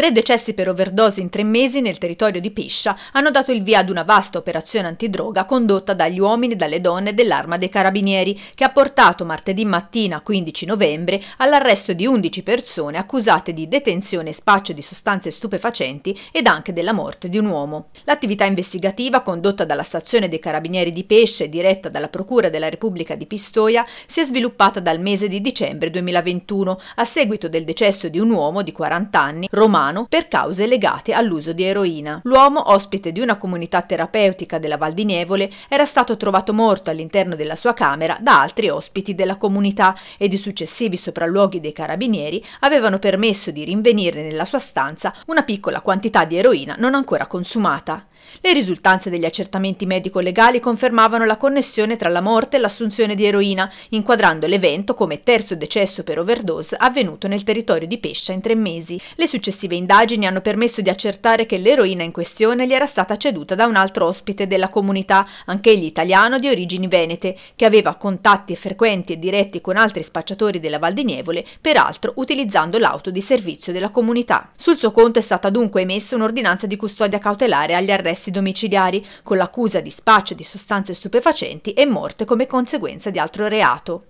Tre decessi per overdose in tre mesi nel territorio di Piscia hanno dato il via ad una vasta operazione antidroga condotta dagli uomini e dalle donne dell'Arma dei Carabinieri, che ha portato martedì mattina 15 novembre all'arresto di 11 persone accusate di detenzione e spaccio di sostanze stupefacenti ed anche della morte di un uomo. L'attività investigativa condotta dalla stazione dei Carabinieri di Pesce e diretta dalla Procura della Repubblica di Pistoia si è sviluppata dal mese di dicembre 2021 a seguito del decesso di un uomo di 40 anni, romano, Milano per cause legate all'uso di eroina. L'uomo, ospite di una comunità terapeutica della Val di Nievole, era stato trovato morto all'interno della sua camera da altri ospiti della comunità ed i successivi sopralluoghi dei carabinieri avevano permesso di rinvenire nella sua stanza una piccola quantità di eroina non ancora consumata. Le risultanze degli accertamenti medico-legali confermavano la connessione tra la morte e l'assunzione di eroina, inquadrando l'evento come terzo decesso per overdose avvenuto nel territorio di Pescia in tre mesi. Le successive indagini hanno permesso di accertare che l'eroina in questione gli era stata ceduta da un altro ospite della comunità, anch'egli italiano di origini venete, che aveva contatti frequenti e diretti con altri spacciatori della Val di Nievole, peraltro utilizzando l'auto di servizio della comunità. Sul suo conto è stata dunque emessa un'ordinanza di custodia cautelare agli arresti arresti domiciliari, con l'accusa di spaccio di sostanze stupefacenti e morte come conseguenza di altro reato.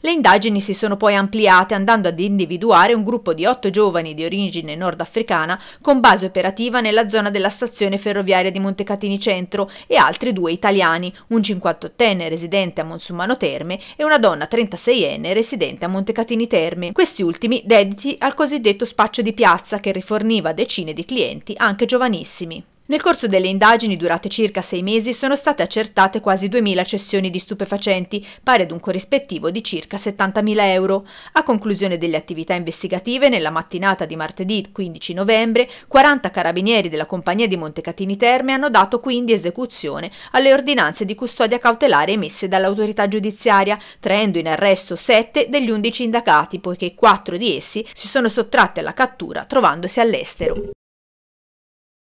Le indagini si sono poi ampliate andando ad individuare un gruppo di otto giovani di origine nordafricana con base operativa nella zona della stazione ferroviaria di Montecatini Centro e altri due italiani, un 58enne residente a Monsumano Terme e una donna 36enne residente a Montecatini Terme, questi ultimi dediti al cosiddetto spaccio di piazza che riforniva decine di clienti anche giovanissimi. Nel corso delle indagini, durate circa sei mesi, sono state accertate quasi 2.000 cessioni di stupefacenti, pari ad un corrispettivo di circa 70.000 euro. A conclusione delle attività investigative, nella mattinata di martedì 15 novembre, 40 carabinieri della compagnia di Montecatini Terme hanno dato quindi esecuzione alle ordinanze di custodia cautelare emesse dall'autorità giudiziaria, traendo in arresto 7 degli 11 indagati, poiché 4 di essi si sono sottratti alla cattura trovandosi all'estero.